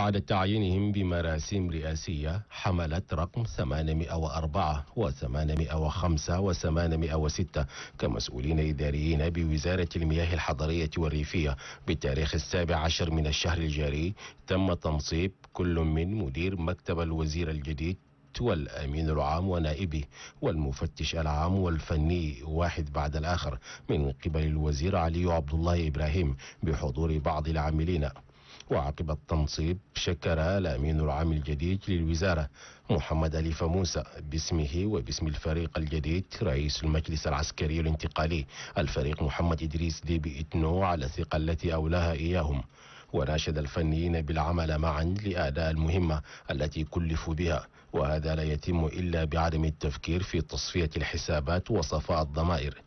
بعد تعيينهم بمراسيم رئاسية حملت رقم 804 و805 و806 كمسؤولين إداريين بوزارة المياه الحضرية والريفية بالتاريخ السابع عشر من الشهر الجاري تم تنصيب كل من مدير مكتب الوزير الجديد والأمين العام ونائبه والمفتش العام والفني واحد بعد الآخر من قبل الوزير علي عبد الله إبراهيم بحضور بعض العاملين وعقب التنصيب شكر الأمين العام الجديد للوزارة محمد أليف موسى باسمه وباسم الفريق الجديد رئيس المجلس العسكري الانتقالي الفريق محمد إدريس ديبي إتنو على الثقة التي أولاها إياهم وناشد الفنيين بالعمل معا لأداء المهمة التي كلفوا بها وهذا لا يتم إلا بعدم التفكير في تصفية الحسابات وصفاء الضمائر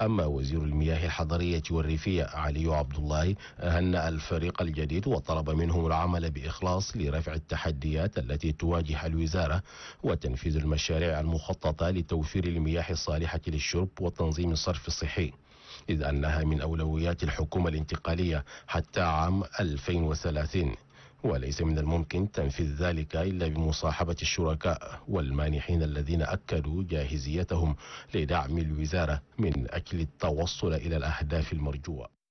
أما وزير المياه الحضرية والريفية علي عبد الله هنأ الفريق الجديد وطلب منهم العمل بإخلاص لرفع التحديات التي تواجه الوزارة وتنفيذ المشاريع المخططة لتوفير المياه الصالحة للشرب وتنظيم الصرف الصحي إذ أنها من أولويات الحكومة الانتقالية حتى عام 2030 وليس من الممكن تنفيذ ذلك إلا بمصاحبة الشركاء والمانحين الذين أكدوا جاهزيتهم لدعم الوزارة من أجل التوصل إلى الأهداف المرجوة